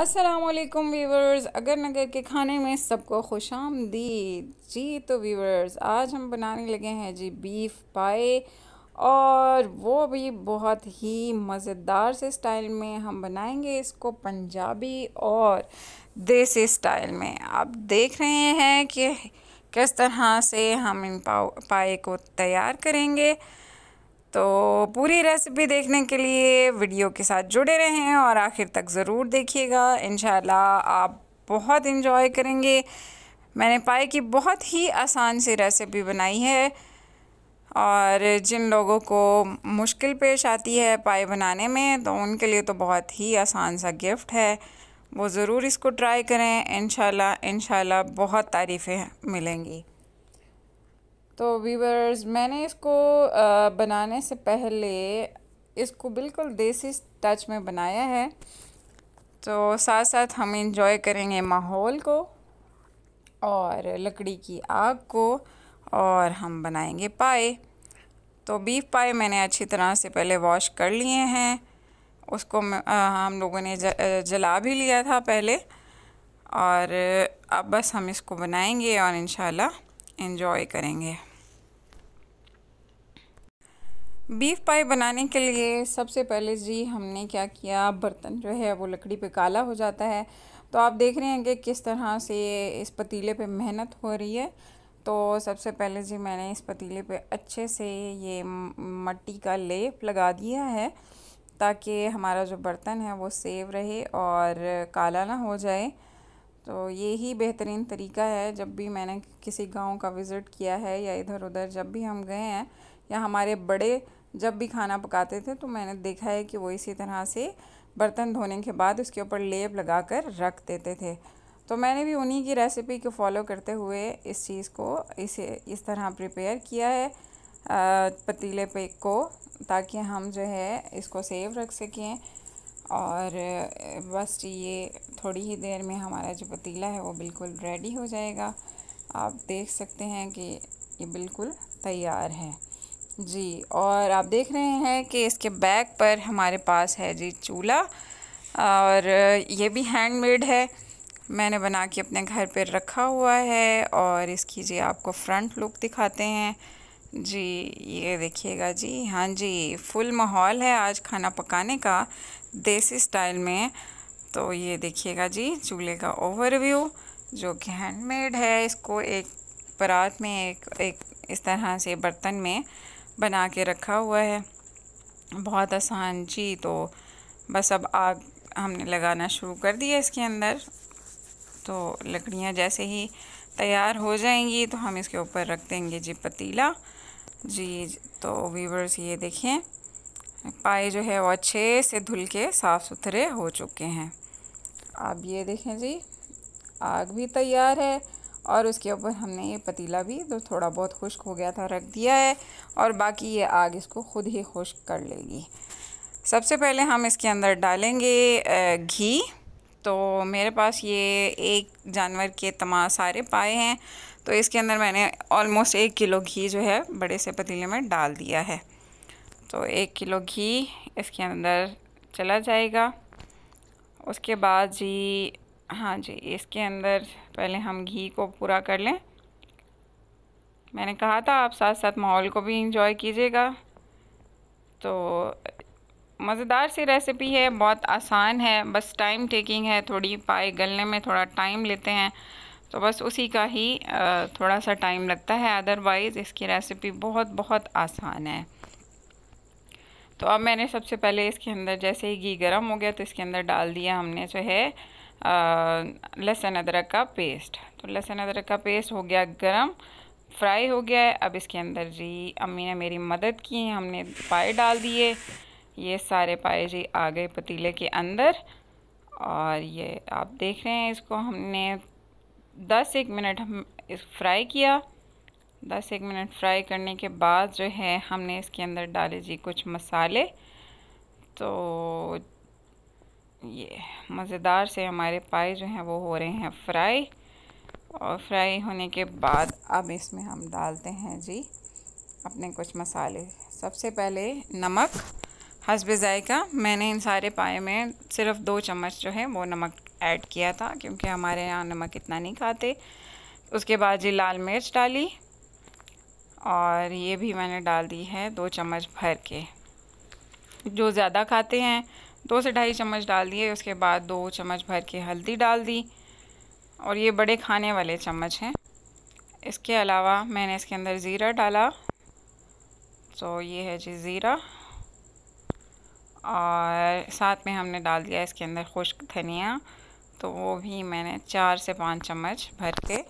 Aslam viewers अगर नगर के खाने में सबको खुश आमदीद जी तो वीवर्स आज हम बनाने लगे हैं जी बीफ पाए और वो भी बहुत ही मज़ेदार से स्टाइल में हम बनाएंगे इसको पंजाबी और देसी स्टाइल में आप देख रहे हैं कि किस तरह से हम इन पाए को तैयार करेंगे तो पूरी रेसिपी देखने के लिए वीडियो के साथ जुड़े रहें और आखिर तक ज़रूर देखिएगा इन आप बहुत इन्जॉय करेंगे मैंने पाए कि बहुत ही आसान सी रेसिपी बनाई है और जिन लोगों को मुश्किल पेश आती है पाए बनाने में तो उनके लिए तो बहुत ही आसान सा गिफ्ट है वो ज़रूर इसको ट्राई करें इन शह बहुत तारीफ़ें मिलेंगी तो वीवर्स मैंने इसको बनाने से पहले इसको बिल्कुल देसी टच में बनाया है तो साथ साथ हम इंजॉय करेंगे माहौल को और लकड़ी की आग को और हम बनाएंगे पाए तो बीफ पाए मैंने अच्छी तरह से पहले वॉश कर लिए हैं उसको हम लोगों ने जला भी लिया था पहले और अब बस हम इसको बनाएंगे और इन एंजॉय करेंगे बीफ पाई बनाने के लिए सबसे पहले जी हमने क्या किया बर्तन जो है वो लकड़ी पे काला हो जाता है तो आप देख रहे हैं कि किस तरह से इस पतीले पे मेहनत हो रही है तो सबसे पहले जी मैंने इस पतीले पे अच्छे से ये मट्टी का लेप लगा दिया है ताकि हमारा जो बर्तन है वो सेव रहे और काला ना हो जाए तो ये ही बेहतरीन तरीका है जब भी मैंने किसी गांव का विज़िट किया है या इधर उधर जब भी हम गए हैं या हमारे बड़े जब भी खाना पकाते थे तो मैंने देखा है कि वो इसी तरह से बर्तन धोने के बाद उसके ऊपर लेप लगा कर रख देते थे तो मैंने भी उन्हीं की रेसिपी को फॉलो करते हुए इस चीज़ को इसे इस तरह प्रिपेयर किया है पतीले पे को ताकि हम जो है इसको सेव रख सकें और बस ये थोड़ी ही देर में हमारा जो पतीला है वो बिल्कुल रेडी हो जाएगा आप देख सकते हैं कि ये बिल्कुल तैयार है जी और आप देख रहे हैं कि इसके बैक पर हमारे पास है जी चूल्हा और ये भी हैंडमेड है मैंने बना के अपने घर पर रखा हुआ है और इसकी जी आपको फ्रंट लुक दिखाते हैं जी ये देखिएगा जी हाँ जी फुल माहौल है आज खाना पकाने का देसी स्टाइल में तो ये देखिएगा जी चूल्हे का ओवरव्यू जो कि हैंडमेड है इसको एक परात में एक एक इस तरह से बर्तन में बना के रखा हुआ है बहुत आसान जी तो बस अब आग हमने लगाना शुरू कर दिया इसके अंदर तो लकड़ियाँ जैसे ही तैयार हो जाएंगी तो हम इसके ऊपर रख देंगे जी पतीला जी तो वीवर्स ये देखें पाए जो है वो अच्छे से धुल के साफ़ सुथरे हो चुके हैं अब ये देखें जी आग भी तैयार है और उसके ऊपर हमने ये पतीला भी तो थोड़ा बहुत खुश्क हो गया था रख दिया है और बाकी ये आग इसको खुद ही खुश्क कर लेगी सबसे पहले हम इसके अंदर डालेंगे घी तो मेरे पास ये एक जानवर के तमाम सारे पाए हैं तो इसके अंदर मैंने ऑलमोस्ट एक किलो घी जो है बड़े से पतीले में डाल दिया है तो एक किलो घी इसके अंदर चला जाएगा उसके बाद जी हाँ जी इसके अंदर पहले हम घी को पूरा कर लें मैंने कहा था आप साथ साथ माहौल को भी इंजॉय कीजिएगा तो मज़ेदार सी रेसिपी है बहुत आसान है बस टाइम टेकिंग है थोड़ी पाए गलने में थोड़ा टाइम लेते हैं तो बस उसी का ही थोड़ा सा टाइम लगता है अदरवाइज़ इसकी रेसिपी बहुत बहुत आसान है तो अब मैंने सबसे पहले इसके अंदर जैसे ही घी गर्म हो गया तो इसके अंदर डाल दिया हमने जो है लहसुन अदरक का पेस्ट तो लहसुन अदरक का पेस्ट हो गया गरम फ्राई हो गया है अब इसके अंदर जी अम्मी ने मेरी मदद की हमने पाए डाल दिए ये सारे पाए जी आ गए पतीले के अंदर और ये आप देख रहे हैं इसको हमने दस एक मिनट हम इस फ्राई किया दस एक मिनट फ्राई करने के बाद जो है हमने इसके अंदर डाले जी कुछ मसाले तो ये मज़ेदार से हमारे पाए जो हैं वो हो रहे हैं फ्राई और फ्राई होने के बाद अब इसमें हम डालते हैं जी अपने कुछ मसाले सबसे पहले नमक हसब ज़ायका मैंने इन सारे पाए में सिर्फ दो चम्मच जो है वो नमक ऐड किया था क्योंकि हमारे यहाँ नमक इतना नहीं खाते उसके बाद जी लाल मिर्च डाली और ये भी मैंने डाल दी है दो चम्मच भर के जो ज़्यादा खाते हैं दो से ढाई चम्मच डाल दिए उसके बाद दो चम्मच भर के हल्दी डाल दी और ये बड़े खाने वाले चम्मच हैं इसके अलावा मैंने इसके अंदर ज़ीरा डाला तो ये है जी ज़ीरा और साथ में हमने डाल दिया इसके अंदर खुश्क धनिया तो वो भी मैंने चार से पाँच चम्मच भर के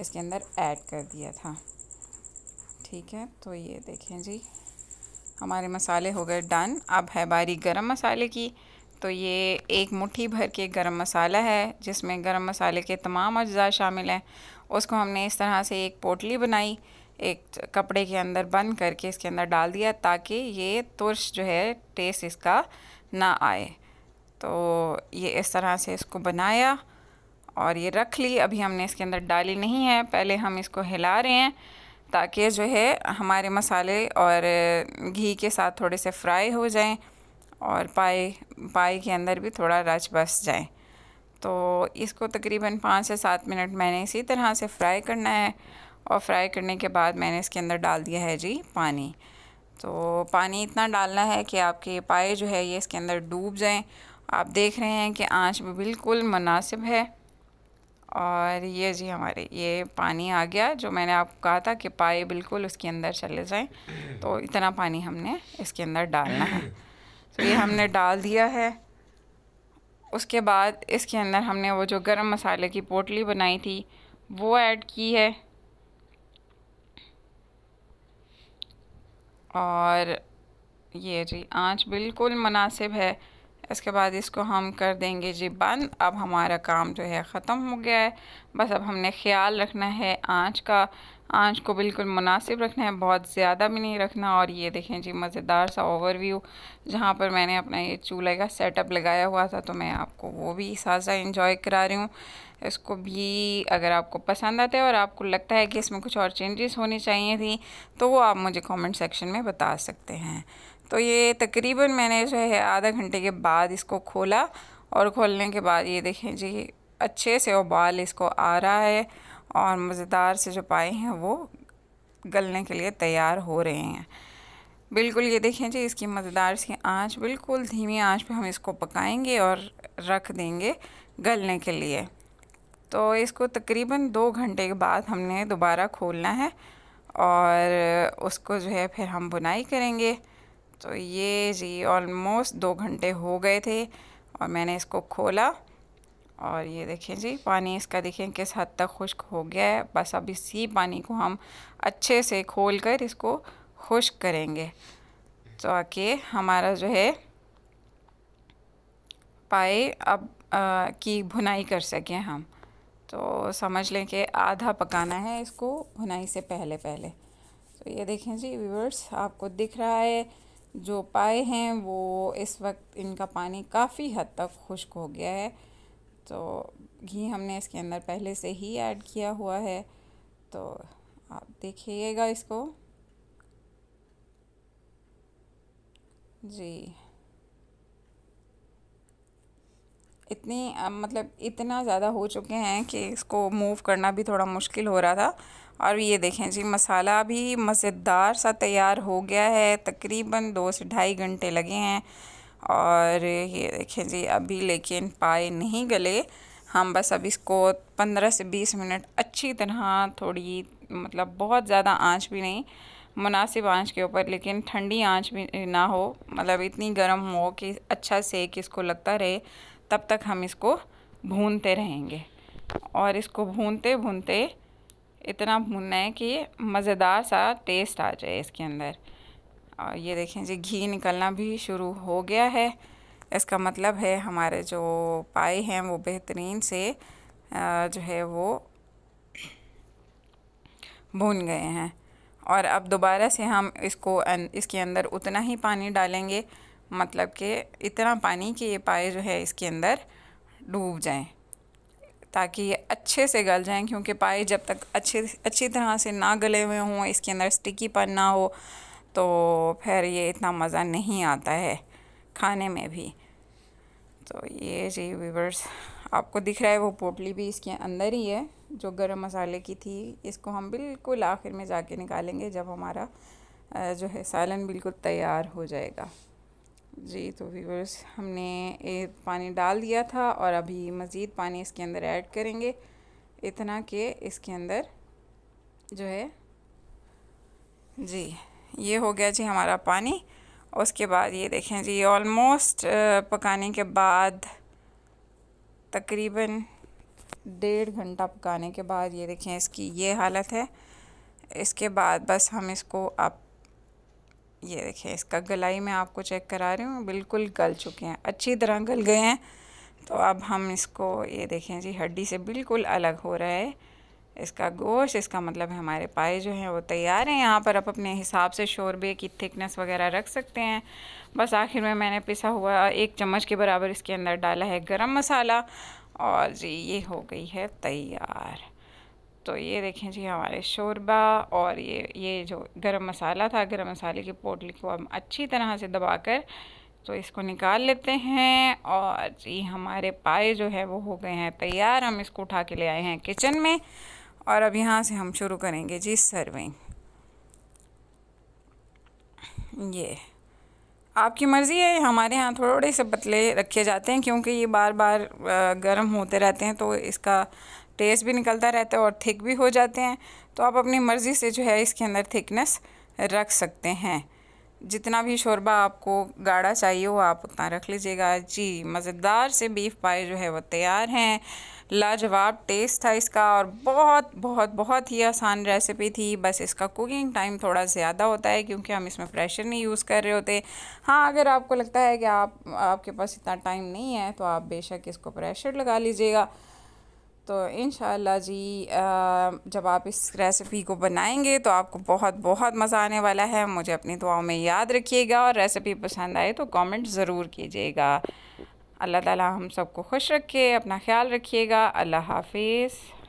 इसके अंदर ऐड कर दिया था ठीक है तो ये देखें जी हमारे मसाले हो गए डन अब है बारी गरम मसाले की तो ये एक मुट्ठी भर के गरम मसाला है जिसमें गरम मसाले के तमाम अज्जा शामिल हैं उसको हमने इस तरह से एक पोटली बनाई एक कपड़े के अंदर बंद करके इसके अंदर डाल दिया ताकि ये तुरश जो है टेस्ट इसका ना आए तो ये इस तरह से इसको बनाया और ये रख ली अभी हमने इसके अंदर डाली नहीं है पहले हम इसको हिला रहे हैं ताकि जो है हमारे मसाले और घी के साथ थोड़े से फ्राई हो जाएं और पाए पाए के अंदर भी थोड़ा रच बस जाए तो इसको तकरीबन पाँच से सात मिनट मैंने इसी तरह से फ्राई करना है और फ्राई करने के बाद मैंने इसके अंदर डाल दिया है जी पानी तो पानी इतना डालना है कि आपके पाए जो है ये इसके अंदर डूब जाएँ आप देख रहे हैं कि आँच बिल्कुल मुनासिब है और ये जी हमारे ये पानी आ गया जो मैंने आपको कहा था कि पाए बिल्कुल उसके अंदर चले जाएं तो इतना पानी हमने इसके अंदर डालना है तो ये हमने डाल दिया है उसके बाद इसके अंदर हमने वो जो गरम मसाले की पोटली बनाई थी वो ऐड की है और ये जी आंच बिल्कुल मुनासिब है इसके बाद इसको हम कर देंगे जी बंद अब हमारा काम जो है ख़त्म हो गया है बस अब हमने ख्याल रखना है आँच का आँच को बिल्कुल मुनासिब रखना है बहुत ज़्यादा भी नहीं रखना और ये देखें जी मज़ेदार सा ओवरव्यू जहाँ पर मैंने अपना ये चूल्हे का सेटअप लगाया हुआ था तो मैं आपको वो भी साझा इंजॉय करा रही हूँ इसको भी अगर आपको पसंद आता है और आपको लगता है कि इसमें कुछ और चेंजेस होनी चाहिए थी तो वो आप मुझे कॉमेंट सेक्शन में बता सकते हैं तो ये तकरीबन मैंने जो है आधा घंटे के बाद इसको खोला और खोलने के बाद ये देखें जी अच्छे से उबाल इसको आ रहा है और मज़ेदार से जो पाए हैं वो गलने के लिए तैयार हो रहे हैं बिल्कुल ये देखें जी इसकी मज़ेदार सी आंच बिल्कुल धीमी आंच पे हम इसको पकाएंगे और रख देंगे गलने के लिए तो इसको तकरीबन दो घंटे के बाद हमने दोबारा खोलना है और उसको जो है फिर हम बुनाई करेंगे तो ये जी ऑलमोस्ट दो घंटे हो गए थे और मैंने इसको खोला और ये देखें जी पानी इसका देखें किस हद तक खुश्क हो गया है बस अब इसी पानी को हम अच्छे से खोल कर इसको खुश्क करेंगे तो आके हमारा जो है पाए अब आ, की भुनाई कर सकें हम तो समझ लें कि आधा पकाना है इसको भुनाई से पहले पहले तो ये देखें जी व्यूवर्स आपको दिख रहा है जो पाए हैं वो इस वक्त इनका पानी काफ़ी हद तक खुश्क हो गया है तो घी हमने इसके अंदर पहले से ही ऐड किया हुआ है तो आप देखिएगा इसको जी इतनी मतलब इतना ज़्यादा हो चुके हैं कि इसको मूव करना भी थोड़ा मुश्किल हो रहा था और ये देखें जी मसाला भी मज़ेदार सा तैयार हो गया है तकरीबन दो से ढाई घंटे लगे हैं और ये देखें जी अभी लेकिन पाए नहीं गले हम बस अब इसको पंद्रह से बीस मिनट अच्छी तरह थोड़ी मतलब बहुत ज़्यादा आंच भी नहीं मुनासिब आंच के ऊपर लेकिन ठंडी आंच भी ना हो मतलब इतनी गर्म हो कि अच्छा सेक इसको लगता रहे तब तक हम इसको भूनते रहेंगे और इसको भूनते भूनते इतना भूनना है कि मज़ेदार सा टेस्ट आ जाए इसके अंदर और ये देखें जी घी निकलना भी शुरू हो गया है इसका मतलब है हमारे जो पाए हैं वो बेहतरीन से जो है वो भून गए हैं और अब दोबारा से हम इसको इसके अंदर उतना ही पानी डालेंगे मतलब कि इतना पानी कि ये पाए जो है इसके अंदर डूब जाएं ताकि ये अच्छे से गल जाएं क्योंकि पाए जब तक अच्छे अच्छी तरह से ना गले हुए हों इसके अंदर स्टिकीपन ना हो तो फिर ये इतना मज़ा नहीं आता है खाने में भी तो ये जी वीवर्स आपको दिख रहा है वो पोटली भी इसके अंदर ही है जो गरम मसाले की थी इसको हम बिल्कुल आखिर में जाके निकालेंगे जब हमारा जो है सालन बिल्कुल तैयार हो जाएगा जी तो व्यूवर्स हमने पानी डाल दिया था और अभी मज़ीद पानी इसके अंदर ऐड करेंगे इतना कि इसके अंदर जो है जी ये हो गया जी हमारा पानी उसके बाद ये देखें जी ऑलमोस्ट पकाने के बाद तकरीबन डेढ़ घंटा पकाने के बाद ये देखें इसकी ये हालत है इसके बाद बस हम इसको अब ये देखिए इसका गलाई मैं आपको चेक करा रही हूँ बिल्कुल गल चुके हैं अच्छी तरह गल गए हैं तो अब हम इसको ये देखें जी हड्डी से बिल्कुल अलग हो रहा है इसका गोश्त इसका मतलब है हमारे पाए जो हैं वो तैयार हैं यहाँ पर आप अपने हिसाब से शोरबे की थिकनेस वगैरह रख सकते हैं बस आखिर में मैंने पिसा हुआ एक चम्मच के बराबर इसके अंदर डाला है गरम मसाला और जी ये हो गई है तैयार तो ये देखें जी हमारे शोरबा और ये ये जो गरम मसाला था गरम मसाले की पोटली को हम अच्छी तरह से दबाकर तो इसको निकाल लेते हैं और जी हमारे पाए जो है वो हो गए हैं तैयार हम इसको उठा के ले आए हैं किचन में और अब यहाँ से हम शुरू करेंगे जी सर्विंग ये आपकी मर्ज़ी है हमारे यहाँ थोड़े से पतले रखे जाते हैं क्योंकि ये बार बार गर्म होते रहते हैं तो इसका टेस्ट भी निकलता रहता है और थिक भी हो जाते हैं तो आप अपनी मर्ज़ी से जो है इसके अंदर थिकनेस रख सकते हैं जितना भी शोरबा आपको गाढ़ा चाहिए वो आप उतना रख लीजिएगा जी मज़ेदार से बीफ पाए जो है वो तैयार हैं लाजवाब टेस्ट था इसका और बहुत बहुत बहुत ही आसान रेसिपी थी बस इसका कुकिंग टाइम थोड़ा ज़्यादा होता है क्योंकि हम इसमें प्रेशर नहीं यूज़ कर रहे होते हाँ अगर आपको लगता है कि आप आपके पास इतना टाइम नहीं है तो आप बेशक इसको प्रेशर लगा लीजिएगा तो इन जी जब आप इस रेसिपी को बनाएंगे तो आपको बहुत बहुत मज़ा आने वाला है मुझे अपनी दुआओं में याद रखिएगा और रेसिपी पसंद आए तो कमेंट ज़रूर कीजिएगा अल्लाह ताला हम सबको खुश रखे अपना ख्याल रखिएगा अल्लाह हाफिज़